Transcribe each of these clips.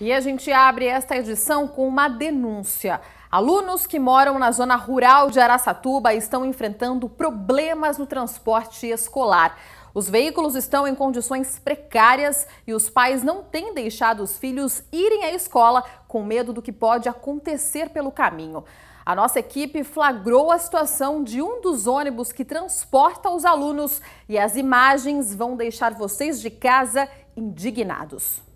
E a gente abre esta edição com uma denúncia. Alunos que moram na zona rural de Araçatuba estão enfrentando problemas no transporte escolar. Os veículos estão em condições precárias e os pais não têm deixado os filhos irem à escola com medo do que pode acontecer pelo caminho. A nossa equipe flagrou a situação de um dos ônibus que transporta os alunos e as imagens vão deixar vocês de casa indignados.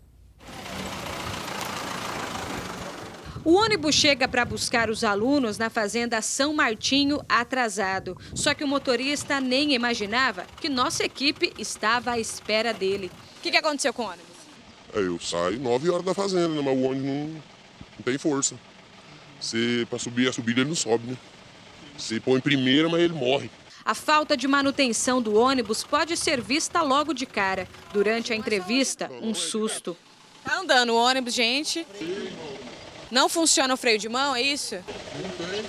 O ônibus chega para buscar os alunos na fazenda São Martinho atrasado. Só que o motorista nem imaginava que nossa equipe estava à espera dele. O que, que aconteceu com o ônibus? É, eu saio 9 horas da fazenda, né? mas o ônibus não, não tem força. Se para subir a subida ele não sobe, né? Se põe em primeira, mas ele morre. A falta de manutenção do ônibus pode ser vista logo de cara. Durante a entrevista, um susto. Tá andando o ônibus, gente. Não funciona o freio de mão, é isso? Não tem.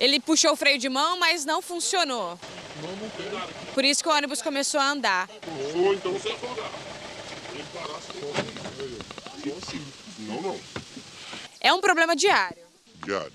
Ele puxou o freio de mão, mas não funcionou. Não, não tem. Por isso que o ônibus começou a andar. Ou então você Ele parar Não, não. É um problema diário. Diário.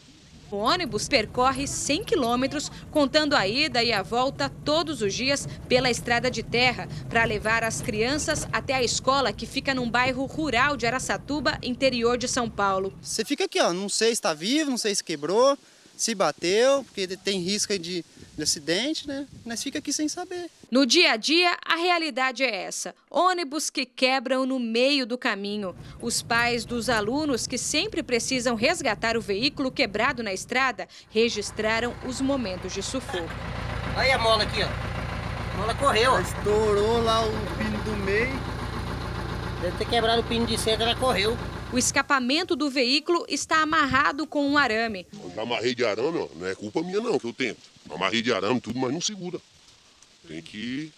O ônibus percorre 100 quilômetros, contando a ida e a volta todos os dias pela estrada de terra, para levar as crianças até a escola que fica num bairro rural de Araçatuba, interior de São Paulo. Você fica aqui, ó, não sei se está vivo, não sei se quebrou, se bateu, porque tem risco de de acidente, né? Mas fica aqui sem saber. No dia a dia, a realidade é essa: ônibus que quebram no meio do caminho. Os pais dos alunos que sempre precisam resgatar o veículo quebrado na estrada registraram os momentos de sufoco. Olha a mola aqui, ó. A mola correu. ó. estourou lá o pino do meio. Deve ter quebrado o pino de seda, ela correu. O escapamento do veículo está amarrado com um arame. Eu amarrei de arame, ó, não é culpa minha não, que eu tento uma rede de arame, tudo, mas não segura. Tem que ir,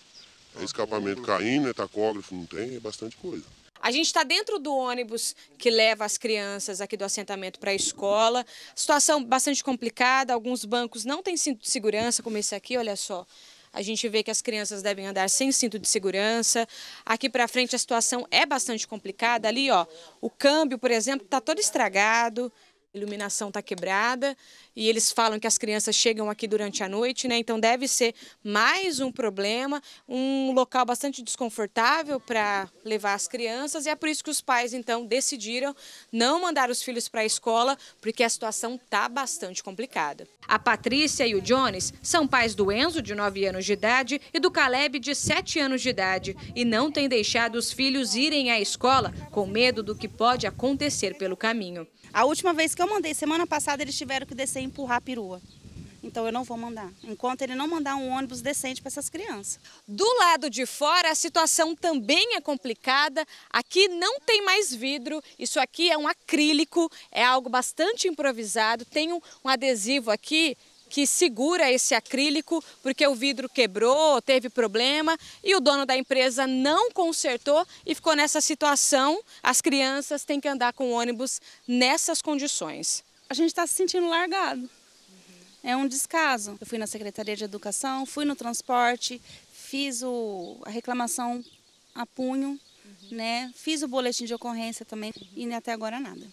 é escapamento caindo, é tacógrafo, não tem, é bastante coisa. A gente está dentro do ônibus que leva as crianças aqui do assentamento para a escola. Situação bastante complicada, alguns bancos não têm cinto de segurança, como esse aqui, olha só. A gente vê que as crianças devem andar sem cinto de segurança. Aqui para frente a situação é bastante complicada. Ali, ó, o câmbio, por exemplo, está todo estragado iluminação está quebrada e eles falam que as crianças chegam aqui durante a noite, né? Então deve ser mais um problema, um local bastante desconfortável para levar as crianças e é por isso que os pais então decidiram não mandar os filhos para a escola, porque a situação está bastante complicada. A Patrícia e o Jones são pais do Enzo, de 9 anos de idade, e do Caleb, de 7 anos de idade, e não têm deixado os filhos irem à escola com medo do que pode acontecer pelo caminho. A última vez que eu mandei. Semana passada eles tiveram que descer e empurrar a perua. Então eu não vou mandar, enquanto ele não mandar um ônibus decente para essas crianças. Do lado de fora, a situação também é complicada. Aqui não tem mais vidro, isso aqui é um acrílico, é algo bastante improvisado. Tem um, um adesivo aqui que segura esse acrílico porque o vidro quebrou, teve problema e o dono da empresa não consertou e ficou nessa situação. As crianças têm que andar com o ônibus nessas condições. A gente está se sentindo largado. É um descaso. Eu fui na Secretaria de Educação, fui no transporte, fiz o, a reclamação a punho, uhum. né? Fiz o boletim de ocorrência também uhum. e até agora nada.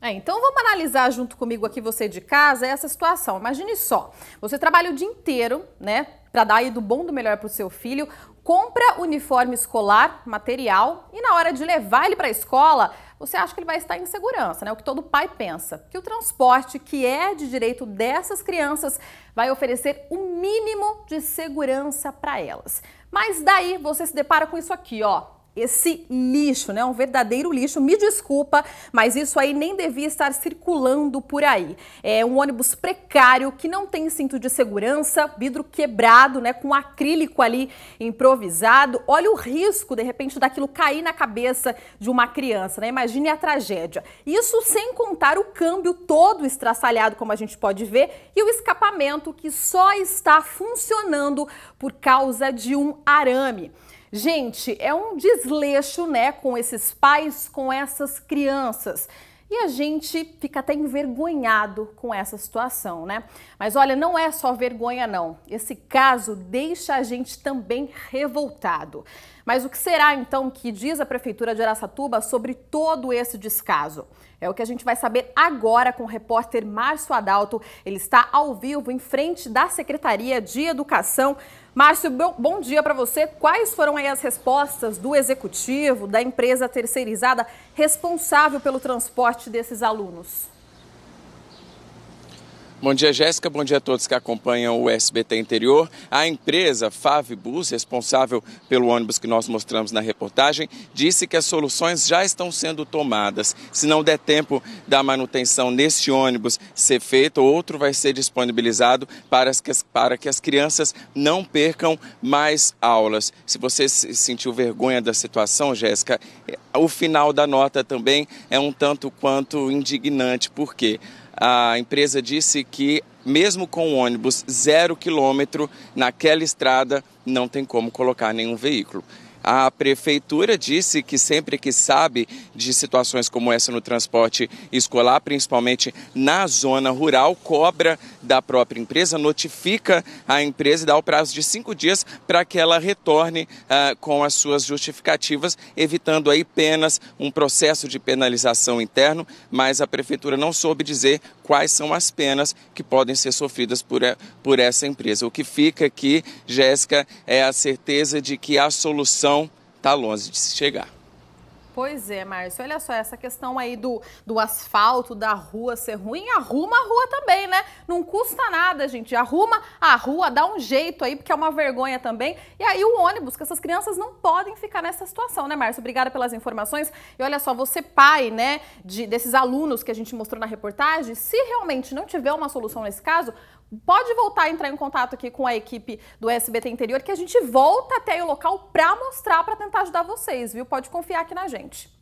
É, então vamos analisar junto comigo aqui você de casa essa situação. Imagine só, você trabalha o dia inteiro, né, para dar aí do bom do melhor para o seu filho, compra uniforme escolar, material e na hora de levar ele para a escola você acha que ele vai estar em segurança, né? O que todo pai pensa. Que o transporte, que é de direito dessas crianças, vai oferecer o um mínimo de segurança para elas. Mas daí você se depara com isso aqui, ó esse lixo, né? Um verdadeiro lixo. Me desculpa, mas isso aí nem devia estar circulando por aí. É um ônibus precário que não tem cinto de segurança, vidro quebrado, né? Com acrílico ali improvisado. Olha o risco, de repente, daquilo cair na cabeça de uma criança, né? Imagine a tragédia. Isso sem contar o câmbio todo estraçalhado, como a gente pode ver, e o escapamento que só está funcionando por causa de um arame. Gente, é um desleixo, né, com esses pais, com essas crianças. E a gente fica até envergonhado com essa situação, né? Mas olha, não é só vergonha, não. Esse caso deixa a gente também revoltado. Mas o que será então que diz a Prefeitura de Aracatuba sobre todo esse descaso? É o que a gente vai saber agora com o repórter Márcio Adalto. Ele está ao vivo em frente da Secretaria de Educação. Márcio, bom dia para você. Quais foram aí as respostas do executivo, da empresa terceirizada responsável pelo transporte desses alunos? Bom dia, Jéssica. Bom dia a todos que acompanham o SBT Interior. A empresa Favbus, responsável pelo ônibus que nós mostramos na reportagem, disse que as soluções já estão sendo tomadas. Se não der tempo da manutenção neste ônibus ser feita, outro vai ser disponibilizado para, as, para que as crianças não percam mais aulas. Se você sentiu vergonha da situação, Jéssica, é, o final da nota também é um tanto quanto indignante. Por quê? a empresa disse que mesmo com o ônibus zero quilômetro, naquela estrada não tem como colocar nenhum veículo. A prefeitura disse que sempre que sabe de situações como essa no transporte escolar, principalmente na zona rural, cobra da própria empresa, notifica a empresa e dá o prazo de cinco dias para que ela retorne ah, com as suas justificativas, evitando aí penas, um processo de penalização interno, mas a prefeitura não soube dizer quais são as penas que podem ser sofridas por, por essa empresa. O que fica aqui, Jéssica, é a certeza de que a solução está longe de se chegar. Pois é, Márcio. Olha só, essa questão aí do, do asfalto, da rua ser ruim, arruma a rua também, né? Não custa nada, gente. Arruma a rua, dá um jeito aí, porque é uma vergonha também. E aí o ônibus, que essas crianças não podem ficar nessa situação, né, Márcio? Obrigada pelas informações. E olha só, você pai, né, de, desses alunos que a gente mostrou na reportagem, se realmente não tiver uma solução nesse caso, pode voltar a entrar em contato aqui com a equipe do SBT Interior, que a gente volta até o local para mostrar, para tentar ajudar vocês, viu? Pode confiar aqui na gente.